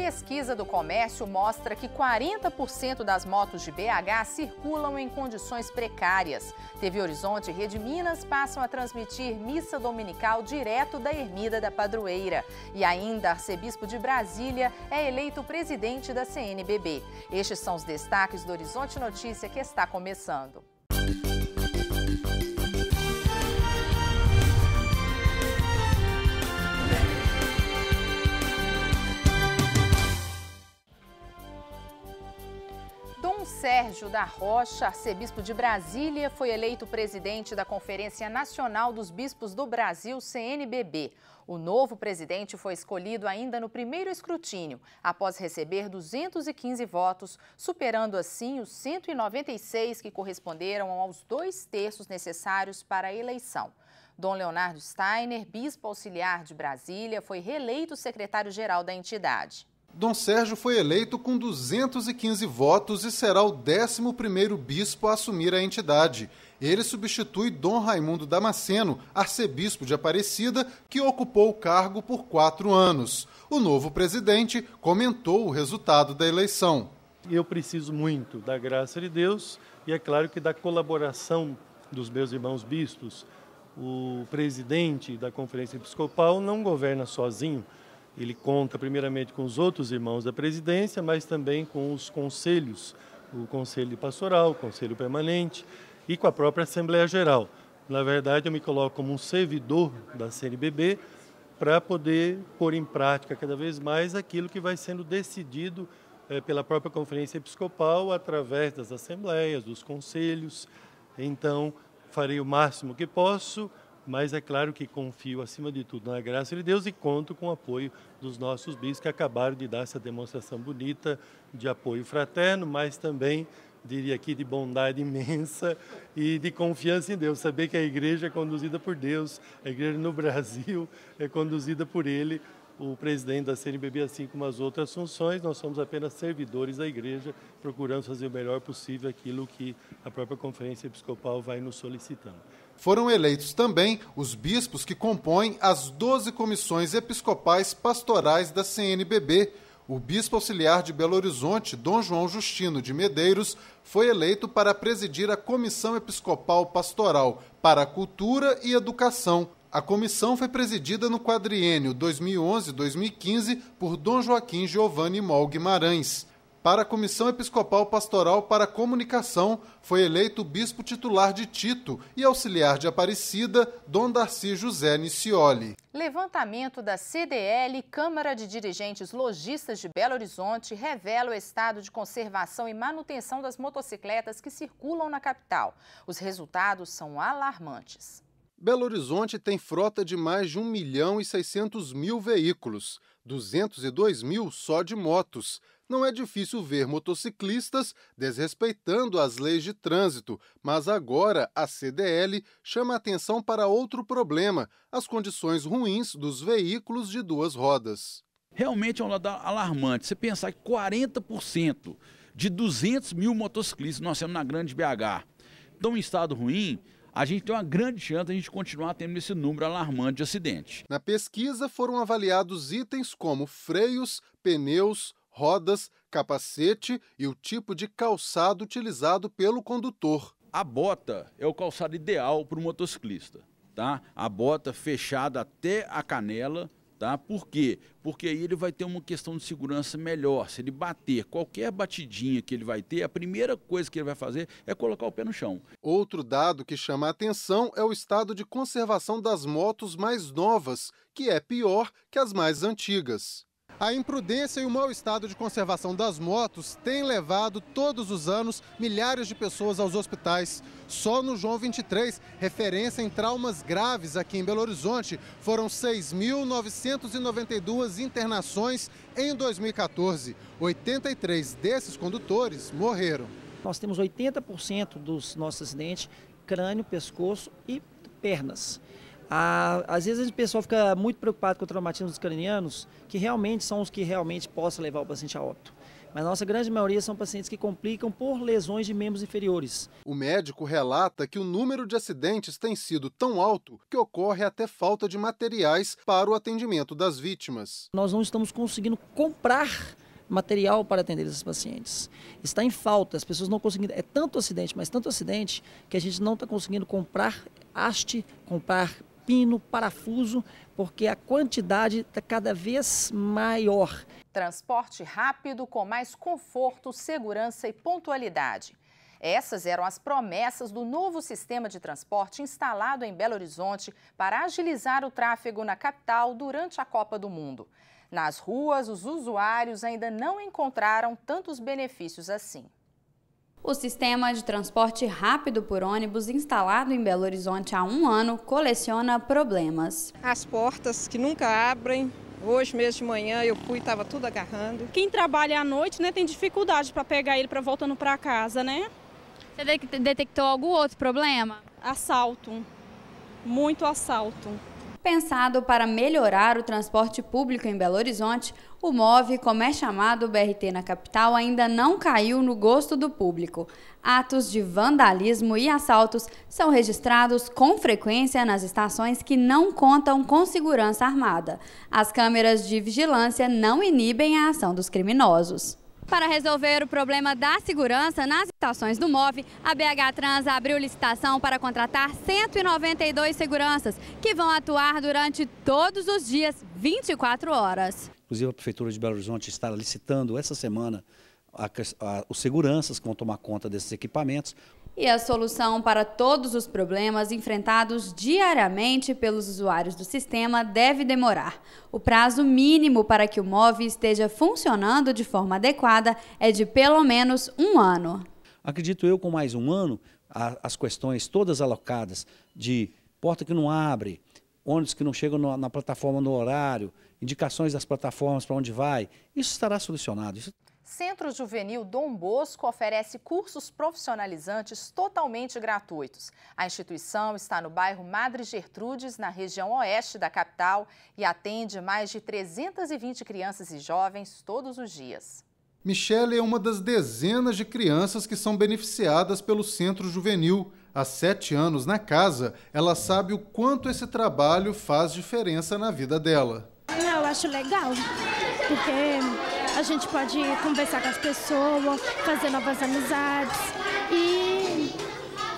pesquisa do comércio mostra que 40% das motos de BH circulam em condições precárias. TV Horizonte e Rede Minas passam a transmitir missa dominical direto da Ermida da Padroeira. E ainda, arcebispo de Brasília é eleito presidente da CNBB. Estes são os destaques do Horizonte Notícia que está começando. Sérgio da Rocha, arcebispo de Brasília, foi eleito presidente da Conferência Nacional dos Bispos do Brasil, CNBB. O novo presidente foi escolhido ainda no primeiro escrutínio, após receber 215 votos, superando assim os 196 que corresponderam aos dois terços necessários para a eleição. Dom Leonardo Steiner, bispo auxiliar de Brasília, foi reeleito secretário-geral da entidade. Dom Sérgio foi eleito com 215 votos e será o 11º bispo a assumir a entidade. Ele substitui Dom Raimundo Damasceno, arcebispo de Aparecida, que ocupou o cargo por quatro anos. O novo presidente comentou o resultado da eleição. Eu preciso muito da graça de Deus e, é claro, que da colaboração dos meus irmãos bispos. O presidente da Conferência Episcopal não governa sozinho, ele conta primeiramente com os outros irmãos da presidência, mas também com os conselhos, o conselho pastoral, o conselho permanente e com a própria Assembleia Geral. Na verdade, eu me coloco como um servidor da CNBB para poder pôr em prática cada vez mais aquilo que vai sendo decidido eh, pela própria Conferência Episcopal através das assembleias, dos conselhos. Então, farei o máximo que posso mas é claro que confio, acima de tudo, na graça de Deus e conto com o apoio dos nossos bispos que acabaram de dar essa demonstração bonita de apoio fraterno, mas também, diria aqui, de bondade imensa e de confiança em Deus. Saber que a igreja é conduzida por Deus, a igreja no Brasil é conduzida por Ele, o presidente da CNBB, assim como as outras funções, nós somos apenas servidores da igreja, procuramos fazer o melhor possível aquilo que a própria Conferência Episcopal vai nos solicitando. Foram eleitos também os bispos que compõem as 12 comissões episcopais pastorais da CNBB o bispo auxiliar de Belo Horizonte, Dom João Justino de Medeiros, foi eleito para presidir a Comissão Episcopal Pastoral para a Cultura e Educação. A comissão foi presidida no quadriênio 2011-2015 por Dom Joaquim Giovanni Mol Guimarães. Para a Comissão Episcopal Pastoral para a Comunicação, foi eleito bispo titular de Tito e auxiliar de Aparecida, Dom Darcy José Nicioli. Levantamento da CDL, Câmara de Dirigentes Logistas de Belo Horizonte, revela o estado de conservação e manutenção das motocicletas que circulam na capital. Os resultados são alarmantes. Belo Horizonte tem frota de mais de 1 milhão e 600 mil veículos, 202 mil só de motos não é difícil ver motociclistas desrespeitando as leis de trânsito, mas agora a CDL chama atenção para outro problema: as condições ruins dos veículos de duas rodas. Realmente é um lado alarmante. Você pensar que 40% de 200 mil motociclistas nós temos na grande BH estão em estado ruim, a gente tem uma grande chance de a gente continuar tendo esse número alarmante de acidentes. Na pesquisa foram avaliados itens como freios, pneus, rodas, capacete e o tipo de calçado utilizado pelo condutor. A bota é o calçado ideal para o motociclista, tá? A bota fechada até a canela, tá? Por quê? Porque aí ele vai ter uma questão de segurança melhor. Se ele bater, qualquer batidinha que ele vai ter, a primeira coisa que ele vai fazer é colocar o pé no chão. Outro dado que chama a atenção é o estado de conservação das motos mais novas, que é pior que as mais antigas. A imprudência e o mau estado de conservação das motos têm levado todos os anos milhares de pessoas aos hospitais. Só no João 23, referência em traumas graves aqui em Belo Horizonte, foram 6.992 internações em 2014. 83 desses condutores morreram. Nós temos 80% dos nossos acidentes crânio, pescoço e pernas às vezes o pessoal fica muito preocupado com o traumatismo dos cranianos, que realmente são os que realmente possam levar o paciente a óbito. Mas a nossa grande maioria são pacientes que complicam por lesões de membros inferiores. O médico relata que o número de acidentes tem sido tão alto que ocorre até falta de materiais para o atendimento das vítimas. Nós não estamos conseguindo comprar material para atender esses pacientes. Está em falta, as pessoas não conseguindo. É tanto acidente, mas tanto acidente, que a gente não está conseguindo comprar haste, comprar pino, parafuso, porque a quantidade está cada vez maior. Transporte rápido com mais conforto, segurança e pontualidade. Essas eram as promessas do novo sistema de transporte instalado em Belo Horizonte para agilizar o tráfego na capital durante a Copa do Mundo. Nas ruas, os usuários ainda não encontraram tantos benefícios assim. O sistema de transporte rápido por ônibus instalado em Belo Horizonte há um ano coleciona problemas. As portas que nunca abrem, Hoje mesmo de manhã eu fui, estava tudo agarrando. Quem trabalha à noite, né, tem dificuldade para pegar ele para voltando para casa, né? Você detectou algum outro problema? Assalto. Muito assalto. Pensado para melhorar o transporte público em Belo Horizonte, o MOVE, como é chamado o BRT na capital, ainda não caiu no gosto do público. Atos de vandalismo e assaltos são registrados com frequência nas estações que não contam com segurança armada. As câmeras de vigilância não inibem a ação dos criminosos. Para resolver o problema da segurança nas estações do MOV, a BH Trans abriu licitação para contratar 192 seguranças, que vão atuar durante todos os dias, 24 horas. Inclusive, a Prefeitura de Belo Horizonte está licitando essa semana a, a, os seguranças que vão tomar conta desses equipamentos e a solução para todos os problemas enfrentados diariamente pelos usuários do sistema deve demorar. O prazo mínimo para que o MOV esteja funcionando de forma adequada é de pelo menos um ano. Acredito eu, com mais um ano, as questões todas alocadas de porta que não abre, ônibus que não chegam na plataforma no horário, indicações das plataformas para onde vai, isso estará solucionado. Isso... Centro Juvenil Dom Bosco oferece cursos profissionalizantes totalmente gratuitos. A instituição está no bairro Madre Gertrudes, na região oeste da capital, e atende mais de 320 crianças e jovens todos os dias. Michele é uma das dezenas de crianças que são beneficiadas pelo Centro Juvenil. Há sete anos na casa, ela sabe o quanto esse trabalho faz diferença na vida dela. eu acho legal, porque a gente pode conversar com as pessoas, fazer novas amizades e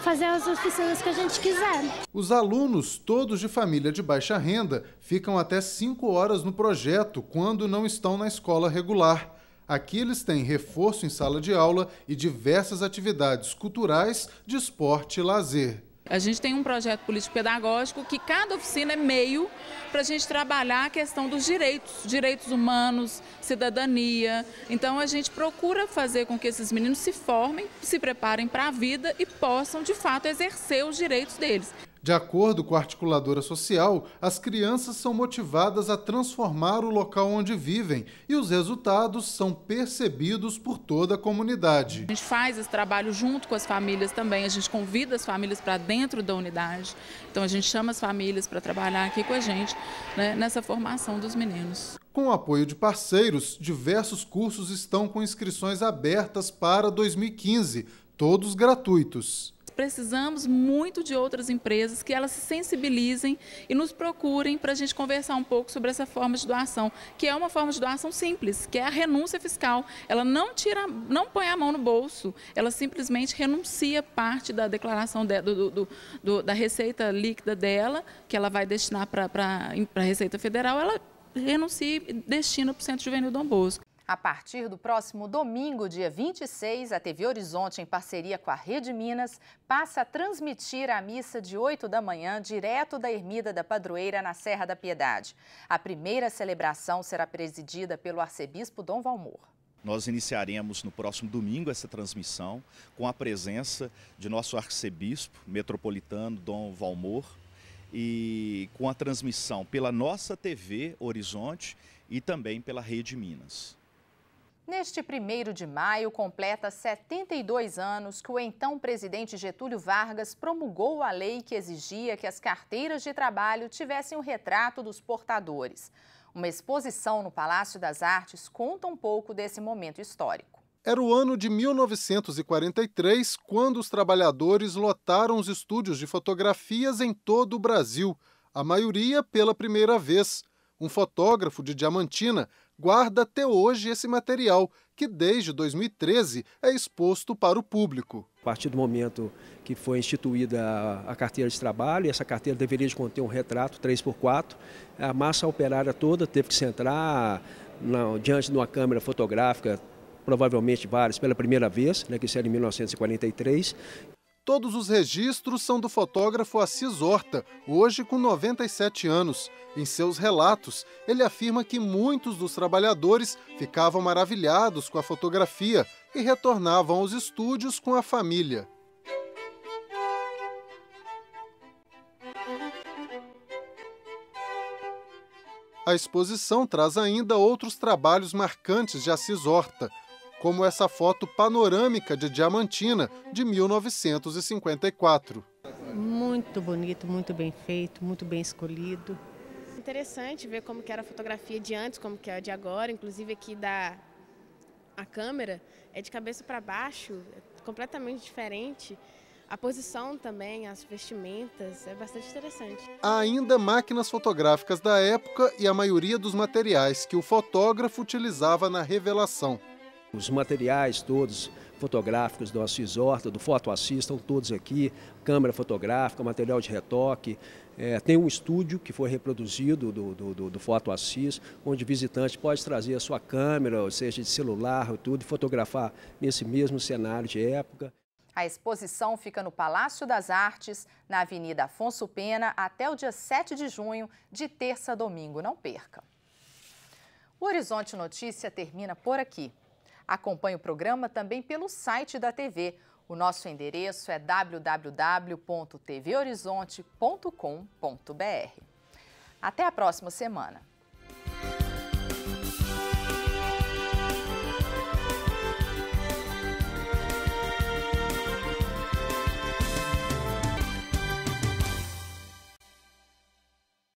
fazer as oficinas que a gente quiser. Os alunos, todos de família de baixa renda, ficam até 5 horas no projeto quando não estão na escola regular. Aqui eles têm reforço em sala de aula e diversas atividades culturais, de esporte e lazer. A gente tem um projeto político-pedagógico que cada oficina é meio para a gente trabalhar a questão dos direitos, direitos humanos, cidadania. Então a gente procura fazer com que esses meninos se formem, se preparem para a vida e possam de fato exercer os direitos deles. De acordo com a articuladora social, as crianças são motivadas a transformar o local onde vivem e os resultados são percebidos por toda a comunidade. A gente faz esse trabalho junto com as famílias também, a gente convida as famílias para dentro da unidade, então a gente chama as famílias para trabalhar aqui com a gente né, nessa formação dos meninos. Com o apoio de parceiros, diversos cursos estão com inscrições abertas para 2015, todos gratuitos precisamos muito de outras empresas que elas se sensibilizem e nos procurem para a gente conversar um pouco sobre essa forma de doação, que é uma forma de doação simples, que é a renúncia fiscal. Ela não tira, não põe a mão no bolso, ela simplesmente renuncia parte da declaração de, do, do, do, da receita líquida dela, que ela vai destinar para a Receita Federal, ela renuncia e destina para o Centro Juvenil Dom Bosco. A partir do próximo domingo, dia 26, a TV Horizonte, em parceria com a Rede Minas, passa a transmitir a missa de 8 da manhã direto da Ermida da Padroeira, na Serra da Piedade. A primeira celebração será presidida pelo arcebispo Dom Valmor. Nós iniciaremos no próximo domingo essa transmissão com a presença de nosso arcebispo metropolitano Dom Valmor e com a transmissão pela nossa TV Horizonte e também pela Rede Minas. Neste 1 de maio, completa 72 anos que o então presidente Getúlio Vargas promulgou a lei que exigia que as carteiras de trabalho tivessem o retrato dos portadores. Uma exposição no Palácio das Artes conta um pouco desse momento histórico. Era o ano de 1943 quando os trabalhadores lotaram os estúdios de fotografias em todo o Brasil, a maioria pela primeira vez. Um fotógrafo de Diamantina guarda até hoje esse material, que desde 2013 é exposto para o público. A partir do momento que foi instituída a carteira de trabalho, essa carteira deveria conter um retrato 3x4, a massa operária toda teve que se entrar diante de uma câmera fotográfica, provavelmente várias, pela primeira vez, né, que isso era em 1943. Todos os registros são do fotógrafo Assis Horta, hoje com 97 anos. Em seus relatos, ele afirma que muitos dos trabalhadores ficavam maravilhados com a fotografia e retornavam aos estúdios com a família. A exposição traz ainda outros trabalhos marcantes de Assis Horta como essa foto panorâmica de Diamantina, de 1954. Muito bonito, muito bem feito, muito bem escolhido. Interessante ver como que era a fotografia de antes, como que é a de agora, inclusive aqui da a câmera é de cabeça para baixo, é completamente diferente. A posição também, as vestimentas, é bastante interessante. Há ainda máquinas fotográficas da época e a maioria dos materiais que o fotógrafo utilizava na revelação. Os materiais todos fotográficos do Assis Horta, do Foto Assis, estão todos aqui, câmera fotográfica, material de retoque. É, tem um estúdio que foi reproduzido do, do, do, do Foto Assis, onde o visitante pode trazer a sua câmera, ou seja, de celular ou tudo, e fotografar nesse mesmo cenário de época. A exposição fica no Palácio das Artes, na Avenida Afonso Pena, até o dia 7 de junho, de terça a domingo. Não perca! O Horizonte Notícia termina por aqui. Acompanhe o programa também pelo site da TV. O nosso endereço é www.tvhorizonte.com.br. Até a próxima semana!